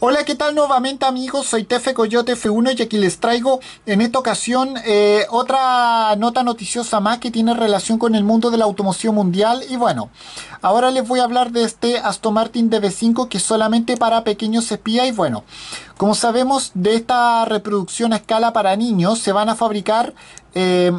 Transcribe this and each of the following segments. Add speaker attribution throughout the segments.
Speaker 1: Hola, ¿qué tal nuevamente amigos? Soy Tefe Coyote F1 y aquí les traigo en esta ocasión eh, otra nota noticiosa más que tiene relación con el mundo de la automoción mundial. Y bueno, ahora les voy a hablar de este Aston Martin DB5 que solamente para pequeños espías. Y bueno, como sabemos de esta reproducción a escala para niños se van a fabricar... Eh,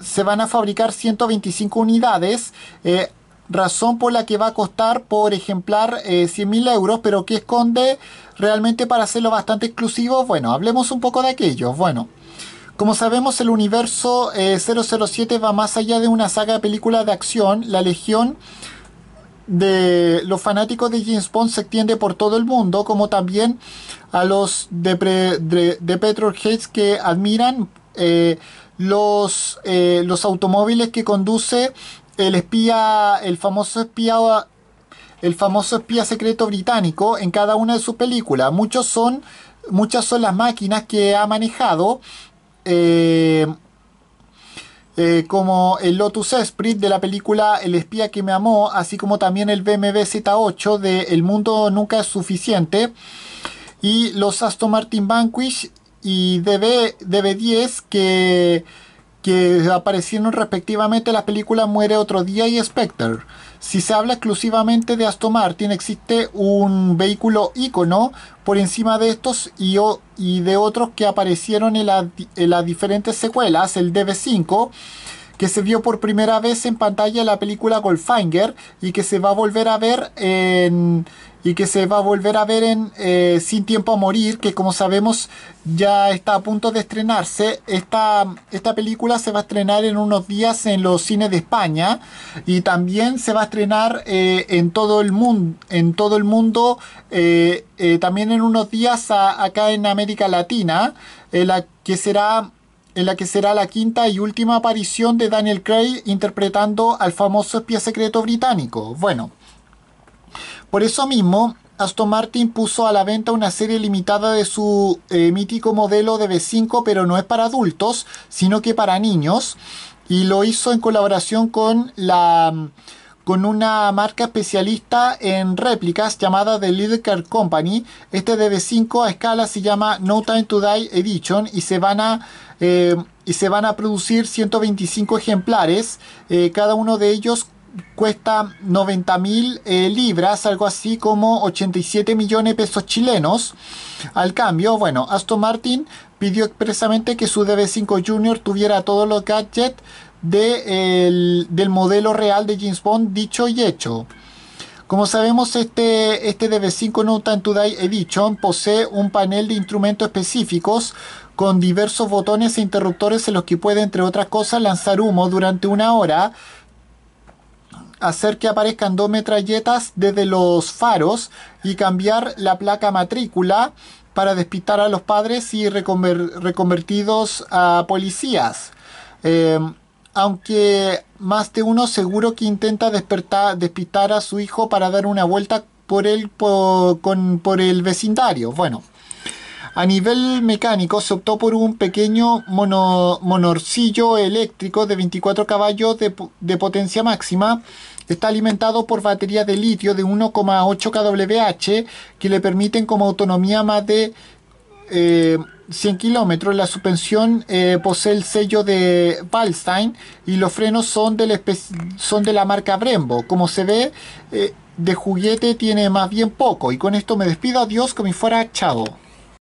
Speaker 1: se van a fabricar 125 unidades. Eh, razón por la que va a costar por ejemplar eh, 100.000 euros, pero que esconde realmente para hacerlo bastante exclusivo. Bueno, hablemos un poco de aquello. Bueno, como sabemos, el universo 007 eh, va más allá de una saga de películas de acción. La legión de los fanáticos de James Bond se extiende por todo el mundo, como también a los de, de, que admiran eh, los, eh, los automóviles que conduce el espía, el famoso espía, el famoso espía secreto británico en cada una de sus películas. Muchos son, muchas son las máquinas que ha manejado. Eh, eh, como el Lotus Esprit de la película El espía que me amó, así como también el BMW Z8 de El mundo nunca es suficiente, y los Aston Martin Vanquish y DB, DB10 que que aparecieron respectivamente la película Muere otro día y Spectre. Si se habla exclusivamente de Aston Martin, existe un vehículo icono por encima de estos y, y de otros que aparecieron en, en las diferentes secuelas, el DB5, que se vio por primera vez en pantalla en la película Goldfinger y que se va a volver a ver en, y que se va a volver a ver en eh, Sin Tiempo a Morir, que como sabemos ya está a punto de estrenarse. Esta, esta película se va a estrenar en unos días en los cines de España y también se va a estrenar eh, en todo el mundo, en eh, todo el mundo también en unos días acá en América Latina, en la que será en la que será la quinta y última aparición de Daniel Craig interpretando al famoso espía secreto británico. Bueno, por eso mismo, Aston Martin puso a la venta una serie limitada de su eh, mítico modelo de V5, pero no es para adultos, sino que para niños. Y lo hizo en colaboración con la con una marca especialista en réplicas llamada The Care Company. Este v 5 a escala se llama No Time to Die Edition y se van a, eh, y se van a producir 125 ejemplares, eh, cada uno de ellos cuesta 90 mil eh, libras, algo así como 87 millones de pesos chilenos. Al cambio, bueno, Aston Martin pidió expresamente que su DB5 Junior tuviera todos los gadgets del modelo real de James Bond dicho y hecho. Como sabemos, este, este DB5 No Time Today Edition posee un panel de instrumentos específicos con diversos botones e interruptores en los que puede, entre otras cosas, lanzar humo durante una hora hacer que aparezcan dos metralletas desde los faros y cambiar la placa matrícula para despistar a los padres y reconvertidos a policías. Em, aunque más de uno seguro que intenta despertar, despistar a su hijo para dar una vuelta por el, por el vecindario. Bueno, a nivel mecánico se optó por un pequeño monorcillo eléctrico de 24 caballos de, potencia máxima Está alimentado por batería de litio de 1,8 kWh que le permiten como autonomía más de 100 eh, km. La suspensión eh, posee el sello de Palstein y los frenos son, de la marca Brembo. Como se ve, eh, de juguete tiene más bien poco. Y con esto me despido. Adiós, como si fuera chavo.